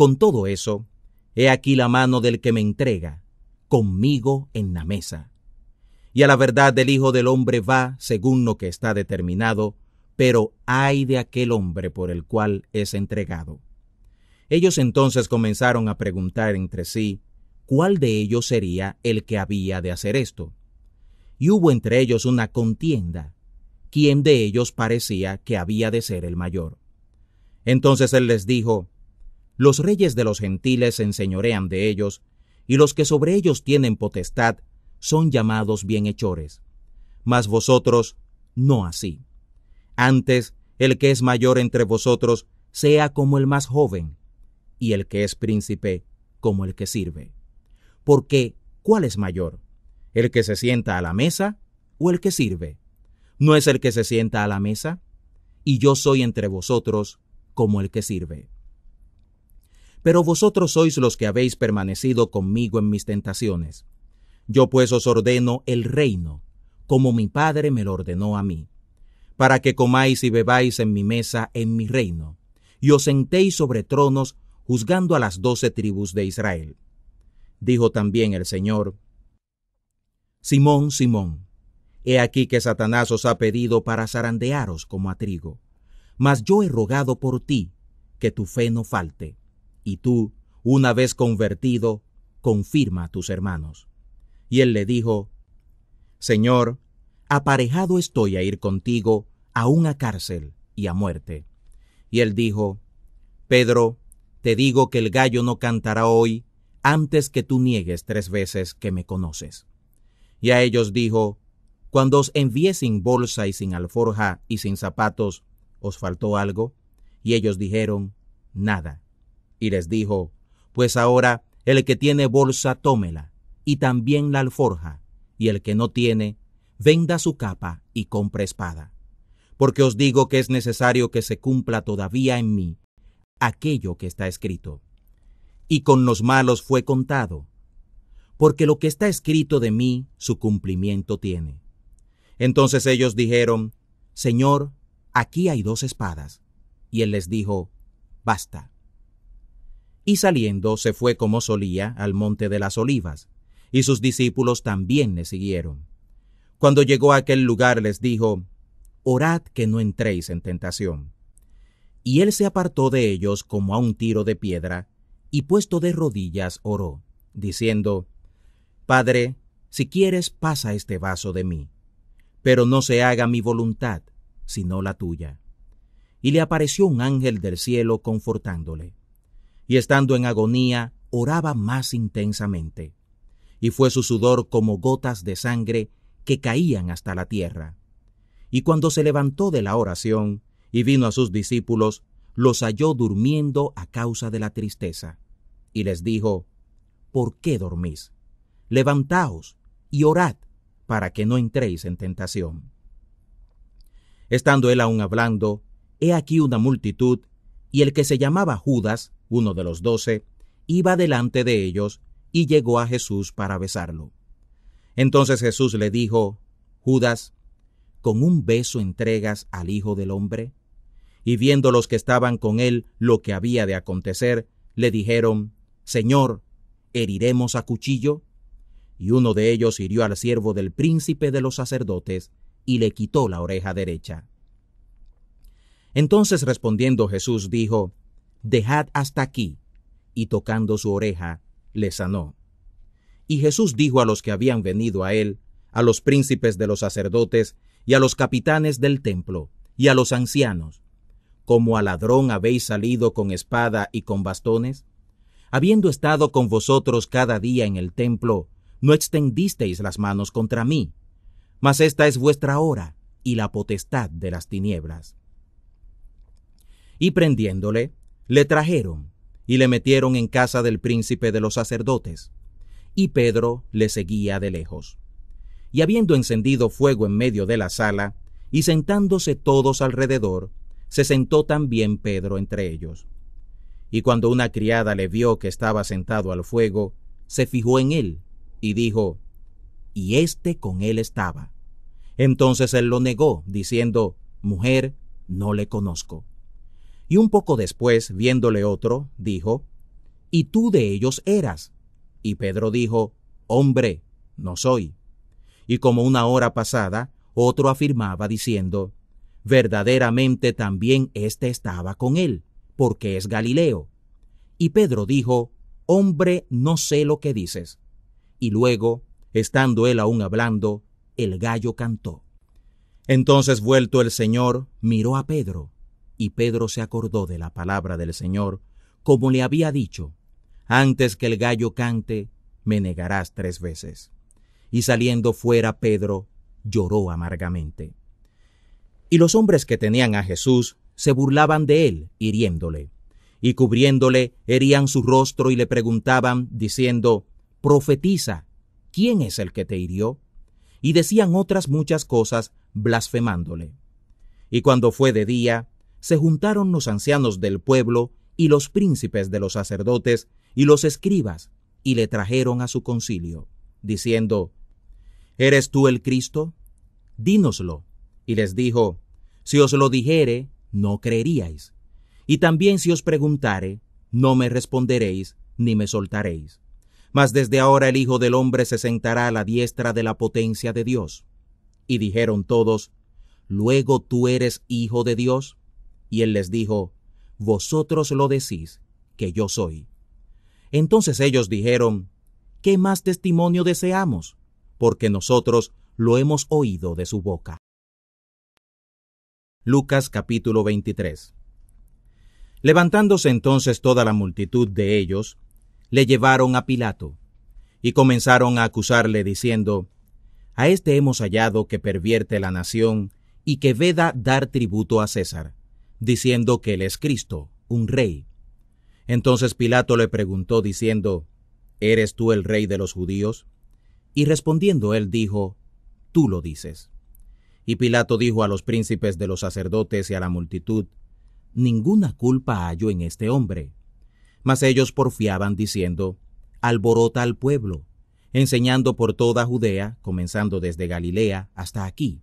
Con todo eso, he aquí la mano del que me entrega, conmigo en la mesa. Y a la verdad del Hijo del Hombre va según lo que está determinado, pero ay de aquel hombre por el cual es entregado. Ellos entonces comenzaron a preguntar entre sí, ¿cuál de ellos sería el que había de hacer esto? Y hubo entre ellos una contienda, quién de ellos parecía que había de ser el mayor. Entonces él les dijo, los reyes de los gentiles se enseñorean de ellos, y los que sobre ellos tienen potestad son llamados bienhechores. Mas vosotros no así. Antes, el que es mayor entre vosotros sea como el más joven, y el que es príncipe como el que sirve. Porque, ¿cuál es mayor? ¿El que se sienta a la mesa o el que sirve? ¿No es el que se sienta a la mesa? Y yo soy entre vosotros como el que sirve pero vosotros sois los que habéis permanecido conmigo en mis tentaciones. Yo pues os ordeno el reino, como mi Padre me lo ordenó a mí, para que comáis y bebáis en mi mesa en mi reino, y os sentéis sobre tronos juzgando a las doce tribus de Israel. Dijo también el Señor, Simón, Simón, he aquí que Satanás os ha pedido para zarandearos como a trigo, mas yo he rogado por ti, que tu fe no falte y tú, una vez convertido, confirma a tus hermanos. Y él le dijo, Señor, aparejado estoy a ir contigo a a cárcel y a muerte. Y él dijo, Pedro, te digo que el gallo no cantará hoy antes que tú niegues tres veces que me conoces. Y a ellos dijo, Cuando os envié sin bolsa y sin alforja y sin zapatos, ¿os faltó algo? Y ellos dijeron, Nada y les dijo, Pues ahora el que tiene bolsa tómela, y también la alforja, y el que no tiene, venda su capa y compre espada. Porque os digo que es necesario que se cumpla todavía en mí aquello que está escrito. Y con los malos fue contado, porque lo que está escrito de mí su cumplimiento tiene. Entonces ellos dijeron, Señor, aquí hay dos espadas. Y él les dijo, Basta y saliendo se fue como solía al monte de las olivas, y sus discípulos también le siguieron. Cuando llegó a aquel lugar les dijo, Orad que no entréis en tentación. Y él se apartó de ellos como a un tiro de piedra, y puesto de rodillas oró, diciendo, Padre, si quieres pasa este vaso de mí, pero no se haga mi voluntad, sino la tuya. Y le apareció un ángel del cielo confortándole y estando en agonía, oraba más intensamente. Y fue su sudor como gotas de sangre que caían hasta la tierra. Y cuando se levantó de la oración y vino a sus discípulos, los halló durmiendo a causa de la tristeza. Y les dijo, ¿Por qué dormís? Levantaos y orad para que no entréis en tentación. Estando él aún hablando, he aquí una multitud, y el que se llamaba Judas, uno de los doce, iba delante de ellos y llegó a Jesús para besarlo. Entonces Jesús le dijo, Judas, ¿con un beso entregas al Hijo del Hombre? Y viendo los que estaban con él lo que había de acontecer, le dijeron, Señor, ¿heriremos a cuchillo? Y uno de ellos hirió al siervo del príncipe de los sacerdotes y le quitó la oreja derecha. Entonces respondiendo Jesús dijo, dejad hasta aquí. Y tocando su oreja, le sanó. Y Jesús dijo a los que habían venido a él, a los príncipes de los sacerdotes, y a los capitanes del templo, y a los ancianos, como al ladrón habéis salido con espada y con bastones, habiendo estado con vosotros cada día en el templo, no extendisteis las manos contra mí, mas esta es vuestra hora y la potestad de las tinieblas. Y prendiéndole, le trajeron y le metieron en casa del príncipe de los sacerdotes. Y Pedro le seguía de lejos. Y habiendo encendido fuego en medio de la sala, y sentándose todos alrededor, se sentó también Pedro entre ellos. Y cuando una criada le vio que estaba sentado al fuego, se fijó en él y dijo, Y éste con él estaba. Entonces él lo negó, diciendo, Mujer, no le conozco. Y un poco después, viéndole otro, dijo, Y tú de ellos eras. Y Pedro dijo, Hombre, no soy. Y como una hora pasada, otro afirmaba diciendo, Verdaderamente también éste estaba con él, porque es Galileo. Y Pedro dijo, Hombre, no sé lo que dices. Y luego, estando él aún hablando, el gallo cantó. Entonces vuelto el Señor, miró a Pedro y Pedro se acordó de la palabra del Señor, como le había dicho, antes que el gallo cante, me negarás tres veces. Y saliendo fuera Pedro, lloró amargamente. Y los hombres que tenían a Jesús se burlaban de él, hiriéndole. Y cubriéndole, herían su rostro y le preguntaban, diciendo, Profetiza, ¿quién es el que te hirió? Y decían otras muchas cosas, blasfemándole. Y cuando fue de día, se juntaron los ancianos del pueblo y los príncipes de los sacerdotes y los escribas, y le trajeron a su concilio, diciendo, ¿Eres tú el Cristo? Dínoslo. Y les dijo, Si os lo dijere, no creeríais. Y también si os preguntare, no me responderéis, ni me soltaréis. Mas desde ahora el Hijo del Hombre se sentará a la diestra de la potencia de Dios. Y dijeron todos, ¿Luego tú eres Hijo de Dios? Y él les dijo, Vosotros lo decís, que yo soy. Entonces ellos dijeron, ¿Qué más testimonio deseamos? Porque nosotros lo hemos oído de su boca. Lucas capítulo 23 Levantándose entonces toda la multitud de ellos, le llevaron a Pilato, y comenzaron a acusarle diciendo, A este hemos hallado que pervierte la nación y que veda dar tributo a César diciendo que él es Cristo, un rey. Entonces Pilato le preguntó diciendo, ¿Eres tú el rey de los judíos? Y respondiendo él dijo, Tú lo dices. Y Pilato dijo a los príncipes de los sacerdotes y a la multitud, Ninguna culpa hallo en este hombre. Mas ellos porfiaban diciendo, Alborota al pueblo, enseñando por toda Judea, comenzando desde Galilea hasta aquí.